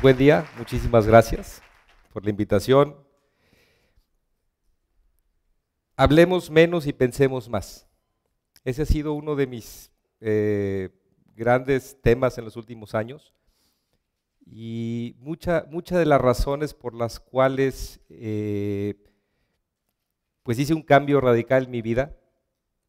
buen día, muchísimas gracias por la invitación. Hablemos menos y pensemos más. Ese ha sido uno de mis eh, grandes temas en los últimos años. Y muchas de las razones por las cuales eh, pues hice un cambio radical en mi vida,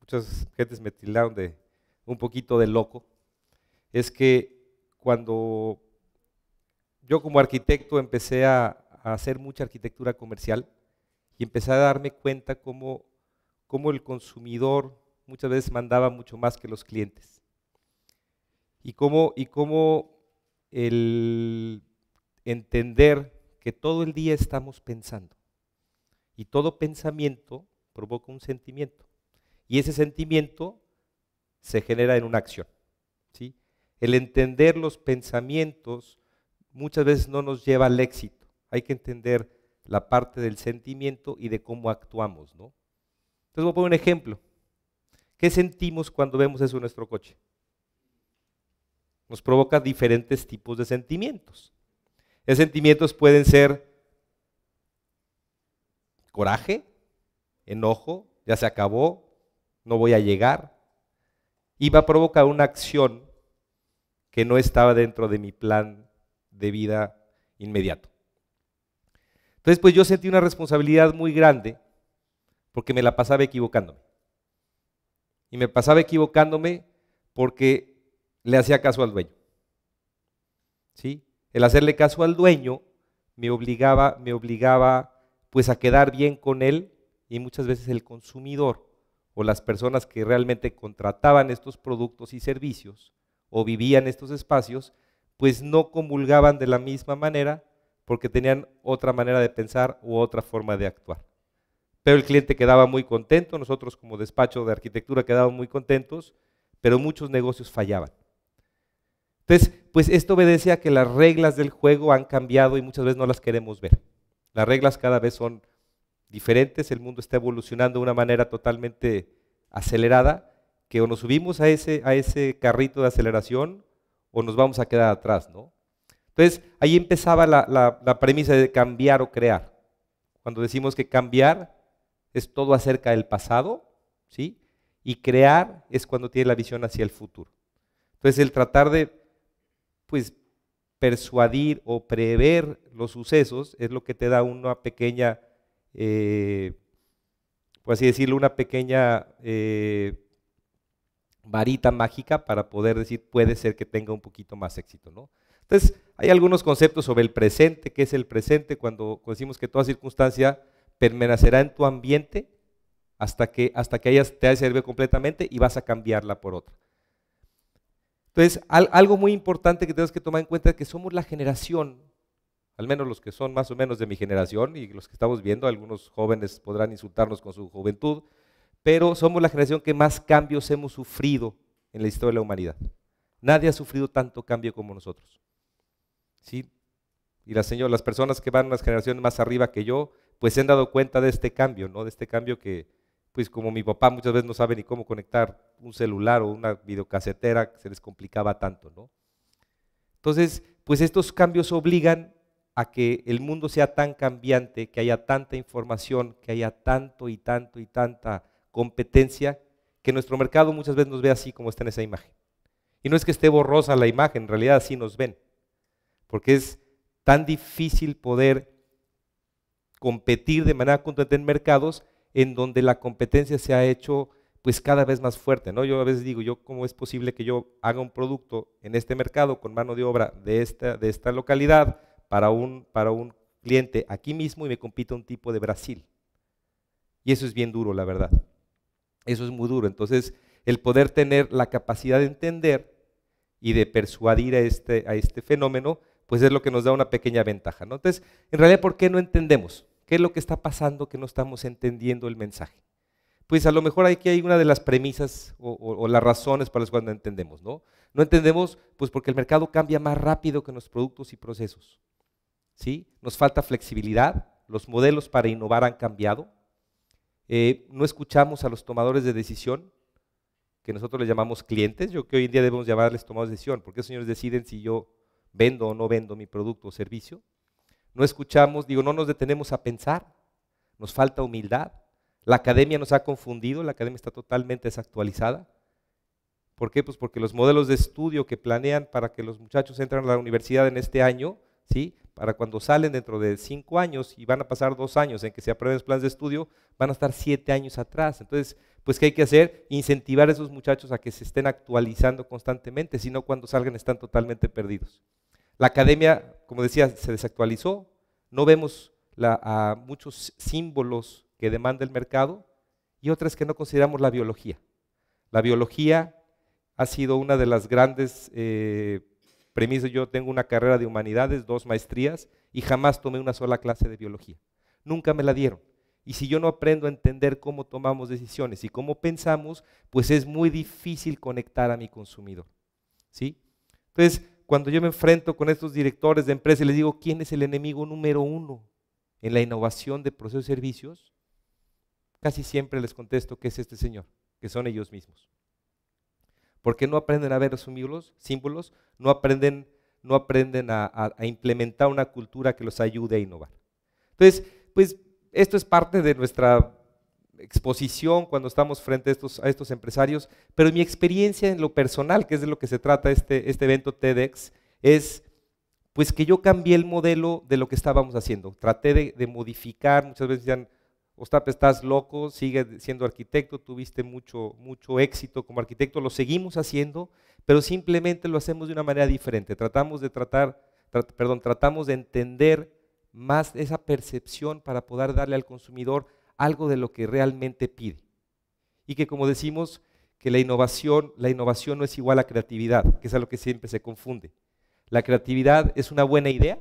muchas gentes me tildaron de un poquito de loco, es que cuando yo como arquitecto empecé a, hacer mucha arquitectura comercial y empecé a darme cuenta cómo, el consumidor muchas veces mandaba mucho más que los clientes. Y cómo, y cómo el entender que todo el día estamos pensando. Y todo pensamiento provoca un sentimiento. Y ese sentimiento se genera en una acción. ¿sí? El entender los pensamientos muchas veces no nos lleva al éxito. Hay que entender la parte del sentimiento y de cómo actuamos. ¿no? Entonces voy a poner un ejemplo. ¿Qué sentimos cuando vemos eso en nuestro coche? Nos provoca diferentes tipos de sentimientos. Esos sentimientos pueden ser coraje, enojo, ya se acabó, no voy a llegar. Y va a provocar una acción que no estaba dentro de mi plan de vida inmediato. Entonces, pues yo sentí una responsabilidad muy grande porque me la pasaba equivocándome. Y me pasaba equivocándome porque le hacía caso al dueño. ¿Sí? El hacerle caso al dueño me obligaba, me obligaba pues a quedar bien con él y muchas veces el consumidor o las personas que realmente contrataban estos productos y servicios o vivían estos espacios, pues no comulgaban de la misma manera porque tenían otra manera de pensar u otra forma de actuar. Pero el cliente quedaba muy contento, nosotros como despacho de arquitectura quedábamos muy contentos, pero muchos negocios fallaban. Entonces, pues esto obedece a que las reglas del juego han cambiado y muchas veces no las queremos ver. Las reglas cada vez son diferentes, el mundo está evolucionando de una manera totalmente acelerada, que o nos subimos a ese, a ese carrito de aceleración o nos vamos a quedar atrás, ¿no? Entonces, ahí empezaba la, la premisa de cambiar o crear. Cuando decimos que cambiar es todo acerca del pasado, ¿sí? Y crear es cuando tiene la visión hacia el futuro. Entonces, el tratar de pues persuadir o prever los sucesos es lo que te da una pequeña, eh, por así decirlo, una pequeña eh, varita mágica para poder decir puede ser que tenga un poquito más éxito, ¿no? Entonces, hay algunos conceptos sobre el presente, qué es el presente, cuando decimos que toda circunstancia permanecerá en tu ambiente hasta que, hasta que hayas, te haya servido completamente y vas a cambiarla por otra. Entonces, algo muy importante que tenemos que tomar en cuenta es que somos la generación, al menos los que son más o menos de mi generación y los que estamos viendo, algunos jóvenes podrán insultarnos con su juventud, pero somos la generación que más cambios hemos sufrido en la historia de la humanidad. Nadie ha sufrido tanto cambio como nosotros. ¿Sí? Y las, las personas que van las generaciones más arriba que yo, pues se han dado cuenta de este cambio, ¿no? De este cambio que, pues como mi papá muchas veces no sabe ni cómo conectar un celular o una videocasetera, se les complicaba tanto, ¿no? Entonces, pues estos cambios obligan a que el mundo sea tan cambiante, que haya tanta información, que haya tanto y tanto y tanta competencia, que nuestro mercado muchas veces nos ve así como está en esa imagen. Y no es que esté borrosa la imagen, en realidad así nos ven, porque es tan difícil poder competir de manera contra en mercados en donde la competencia se ha hecho pues cada vez más fuerte, ¿no? Yo a veces digo, yo cómo es posible que yo haga un producto en este mercado con mano de obra de esta, de esta localidad para un, para un cliente aquí mismo y me compita un tipo de Brasil. Y eso es bien duro, la verdad. Eso es muy duro. Entonces, el poder tener la capacidad de entender y de persuadir a este, a este fenómeno, pues es lo que nos da una pequeña ventaja. Entonces, en realidad, ¿por qué no entendemos? ¿Qué es lo que está pasando que no estamos entendiendo el mensaje? Pues a lo mejor aquí hay una de las premisas o, las razones para las cuales no entendemos, ¿no? No entendemos, pues porque el mercado cambia más rápido que los productos y procesos, ¿sí? Nos falta flexibilidad, los modelos para innovar han cambiado, eh, no escuchamos a los tomadores de decisión, que nosotros les llamamos clientes, yo que hoy en día debemos llamarles tomadores de decisión, porque esos señores deciden si yo vendo o no vendo mi producto o servicio no escuchamos, digo, no nos detenemos a pensar, nos falta humildad. La academia nos ha confundido, la academia está totalmente desactualizada. ¿Por qué? Pues porque los modelos de estudio que planean para que los muchachos entren a la universidad en este año, ¿sí? para cuando salen dentro de cinco años y van a pasar dos años en que se aprueben los planes de estudio, van a estar siete años atrás. Entonces, pues ¿qué hay que hacer? Incentivar a esos muchachos a que se estén actualizando constantemente, si no cuando salgan están totalmente perdidos. La academia como decía, se desactualizó. No vemos a muchos símbolos que demanda el mercado y otras que no consideramos la biología. La biología ha sido una de las grandes eh, premisas. Yo tengo una carrera de humanidades, dos maestrías y jamás tomé una sola clase de biología. Nunca me la dieron. Y si yo no aprendo a entender cómo tomamos decisiones y cómo pensamos, pues es muy difícil conectar a mi consumidor. ¿Sí? Entonces, cuando yo me enfrento con estos directores de empresa y les digo, ¿quién es el enemigo número uno en la innovación de procesos y servicios? Casi siempre les contesto que es este señor, que son ellos mismos. Porque no aprenden a ver símbolos, símbolos no aprenden, no aprenden a implementar una cultura que los ayude a innovar. Entonces, pues esto es parte de nuestra exposición cuando estamos frente a estos, empresarios, pero mi experiencia en lo personal, que es de lo que se trata este, este evento TEDx, es pues que yo cambié el modelo de lo que estábamos haciendo. Traté de, modificar, muchas veces decían, Ostap, estás loco, sigue siendo arquitecto, tuviste mucho, mucho éxito como arquitecto, lo seguimos haciendo, pero simplemente lo hacemos de una manera diferente. Tratamos de tratar, perdón, tratamos de entender más esa percepción para poder darle al consumidor algo de lo que realmente pide. Y que como decimos, que la innovación, la innovación no es igual a creatividad, que es a lo que siempre se confunde. La creatividad es una buena idea,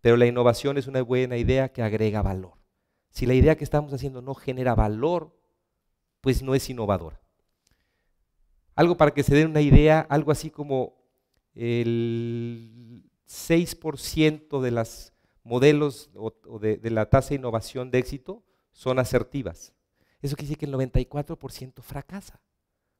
pero la innovación es una buena idea que agrega valor. Si la idea que estamos haciendo no genera valor, pues no es innovadora. Algo para que se den una idea, algo así como el 6% de los modelos o, de la tasa de innovación de éxito son asertivas. Eso quiere decir que el 94% fracasa.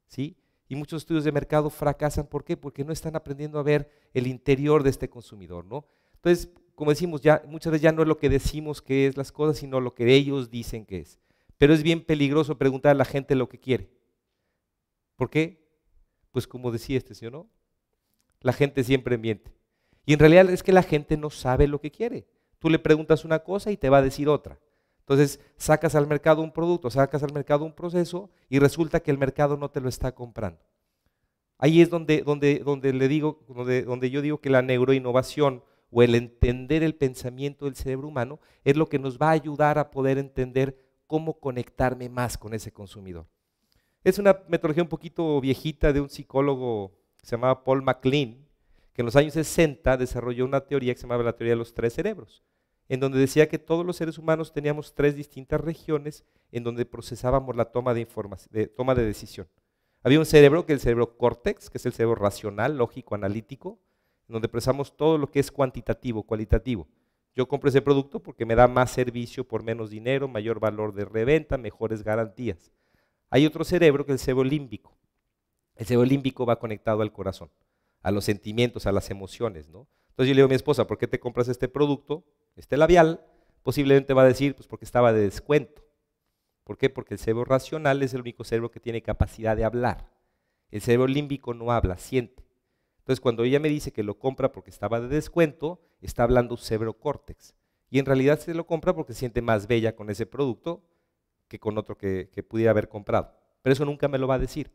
¿sí? Y muchos estudios de mercado fracasan. ¿Por qué? Porque no están aprendiendo a ver el interior de este consumidor. ¿no? Entonces, como decimos, ya, muchas veces ya no es lo que decimos que es las cosas, sino lo que ellos dicen que es. Pero es bien peligroso preguntar a la gente lo que quiere. ¿Por qué? Pues como decía este señor, ¿no? La gente siempre miente. Y en realidad es que la gente no sabe lo que quiere. Tú le preguntas una cosa y te va a decir otra. Entonces, sacas al mercado un producto, sacas al mercado un proceso y resulta que el mercado no te lo está comprando. Ahí es donde, donde, donde, yo digo que la neuroinnovación o el entender el pensamiento del cerebro humano es lo que nos va a ayudar a poder entender cómo conectarme más con ese consumidor. Es una metodología un poquito viejita de un psicólogo que se llamaba Paul MacLean, que en los años 60 desarrolló una teoría que se llamaba la teoría de los tres cerebros en donde decía que todos los seres humanos teníamos tres distintas regiones en donde procesábamos la toma de, información, toma de decisión. Había un cerebro que es el cerebro córtex, que es el cerebro racional, lógico, analítico, en donde procesamos todo lo que es cuantitativo, cualitativo. Yo compro ese producto porque me da más servicio por menos dinero, mayor valor de reventa, mejores garantías. Hay otro cerebro que es el cerebro límbico. El cerebro límbico va conectado al corazón, a los sentimientos, a las emociones. ¿no? Entonces yo le digo a mi esposa, ¿por qué te compras este producto? Este labial, posiblemente va a decir, pues porque estaba de descuento. ¿Por qué? Porque el cerebro racional es el único cerebro que tiene capacidad de hablar. El cerebro límbico no habla, siente. Entonces, cuando ella me dice que lo compra porque estaba de descuento, está hablando cerebro córtex. Y en realidad se lo compra porque siente más bella con ese producto que con otro que, que pudiera haber comprado. Pero eso nunca me lo va a decir.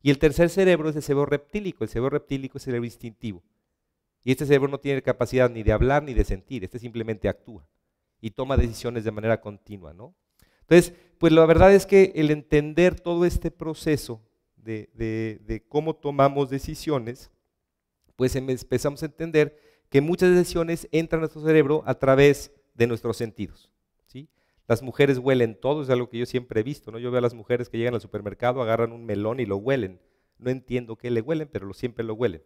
Y el tercer cerebro es el cerebro reptílico. El cerebro reptílico es el cerebro instintivo. Y este cerebro no tiene capacidad ni de hablar ni de sentir, este simplemente actúa y toma decisiones de manera continua, ¿no? Entonces, pues la verdad es que el entender todo este proceso de, cómo tomamos decisiones, pues em, empezamos a entender que muchas decisiones entran a nuestro cerebro a través de nuestros sentidos, ¿sí? Las mujeres huelen todo, es algo que yo siempre he visto, ¿no? Yo veo a las mujeres que llegan al supermercado, agarran un melón y lo huelen. No entiendo qué le huelen, pero siempre lo huelen.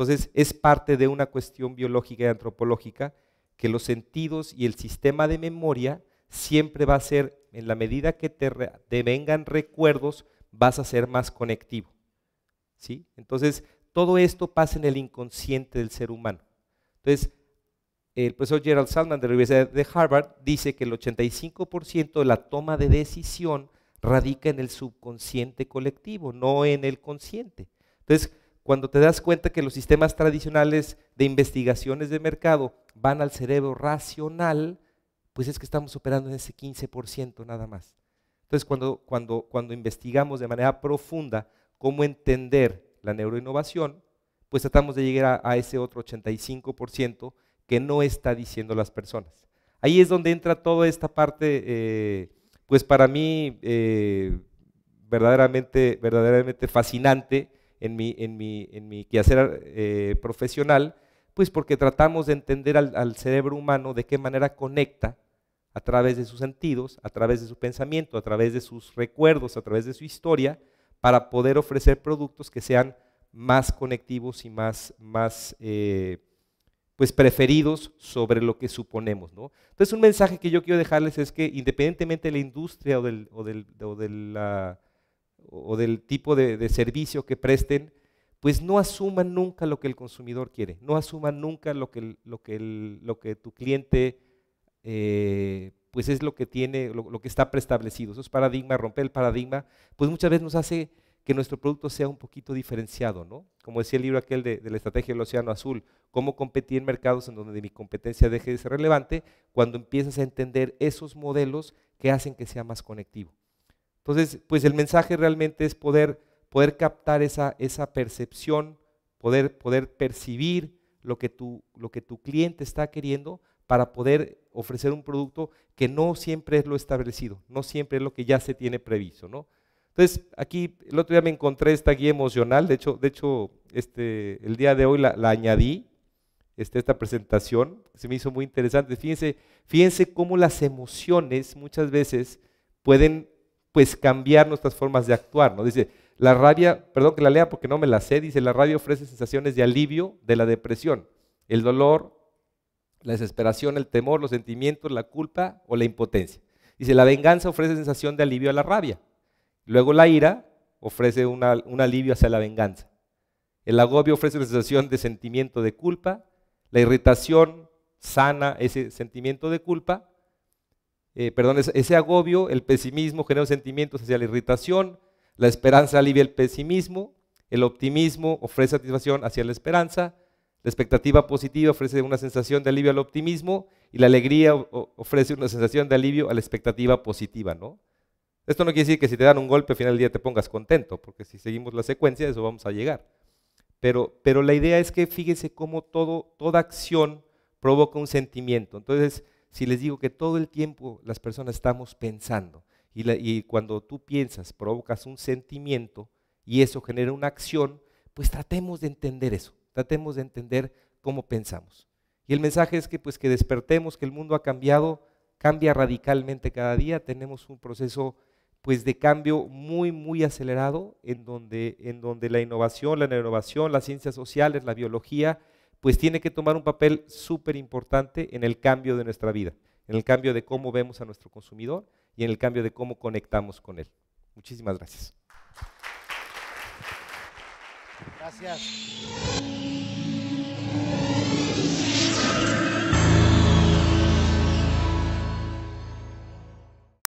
Entonces es parte de una cuestión biológica y antropológica que los sentidos y el sistema de memoria siempre va a ser, en la medida que te, vengan recuerdos, vas a ser más conectivo. ¿sí? Entonces todo esto pasa en el inconsciente del ser humano. Entonces el profesor Gerald Salman de la Universidad de Harvard dice que el 85% de la toma de decisión radica en el subconsciente colectivo, no en el consciente. Entonces, cuando te das cuenta que los sistemas tradicionales de investigaciones de mercado van al cerebro racional, pues es que estamos operando en ese 15% nada más. Entonces, cuando, cuando, cuando investigamos de manera profunda cómo entender la neuroinnovación, pues tratamos de llegar a, ese otro 85% que no está diciendo las personas. Ahí es donde entra toda esta parte, eh, pues para mí, eh, verdaderamente, verdaderamente fascinante, en mi, en mi, en mi quehacer eh, profesional, pues porque tratamos de entender al, cerebro humano de qué manera conecta a través de sus sentidos, a través de su pensamiento, a través de sus recuerdos, a través de su historia, para poder ofrecer productos que sean más conectivos y más, más eh, pues preferidos sobre lo que suponemos. Entonces un mensaje que yo quiero dejarles es que independientemente de la industria o, del, o de la o del tipo de, servicio que presten, pues no asuman nunca lo que el consumidor quiere, no asuman nunca lo que, lo que, tu cliente, eh, pues es lo que tiene, lo, que está preestablecido. Eso es paradigma, romper el paradigma, pues muchas veces nos hace que nuestro producto sea un poquito diferenciado, ¿no? Como decía el libro aquel de, de la estrategia del océano azul, cómo competir en mercados en donde mi competencia deje de ser relevante, cuando empiezas a entender esos modelos que hacen que sea más conectivo. Entonces, pues el mensaje realmente es poder, poder captar esa, esa percepción, poder, poder percibir lo que, tu, lo que tu cliente está queriendo para poder ofrecer un producto que no siempre es lo establecido, no siempre es lo que ya se tiene previsto, ¿no? Entonces, aquí el otro día me encontré esta guía emocional, de hecho, de hecho este, el día de hoy la, añadí, este, esta presentación, se me hizo muy interesante. Fíjense, fíjense cómo las emociones muchas veces pueden pues cambiar nuestras formas de actuar. ¿no? Dice, la rabia, perdón que la lea porque no me la sé, dice, la rabia ofrece sensaciones de alivio de la depresión, el dolor, la desesperación, el temor, los sentimientos, la culpa o la impotencia. Dice, la venganza ofrece sensación de alivio a la rabia. Luego la ira ofrece un alivio hacia la venganza. El agobio ofrece sensación de sentimiento de culpa. La irritación sana ese sentimiento de culpa. Eh, perdón, ese, agobio, el pesimismo genera sentimientos hacia la irritación, la esperanza alivia el pesimismo, el optimismo ofrece satisfacción hacia la esperanza, la expectativa positiva ofrece una sensación de alivio al optimismo y la alegría ofrece una sensación de alivio a la expectativa positiva, ¿no? Esto no quiere decir que si te dan un golpe al final del día te pongas contento, porque si seguimos la secuencia, eso vamos a llegar. Pero, pero la idea es que fíjese cómo toda acción provoca un sentimiento. Entonces, si les digo que todo el tiempo las personas estamos pensando? Y, cuando tú piensas, provocas un sentimiento y eso genera una acción, pues tratemos de entender eso, tratemos de entender cómo pensamos. Y el mensaje es que pues que despertemos, que el mundo ha cambiado, cambia radicalmente cada día, tenemos un proceso pues de cambio muy muy acelerado en donde en donde la innovación, la innovación, las ciencias sociales, la biología pues tiene que tomar un papel súper importante en el cambio de nuestra vida, en el cambio de cómo vemos a nuestro consumidor y en el cambio de cómo conectamos con él. Muchísimas gracias. Gracias.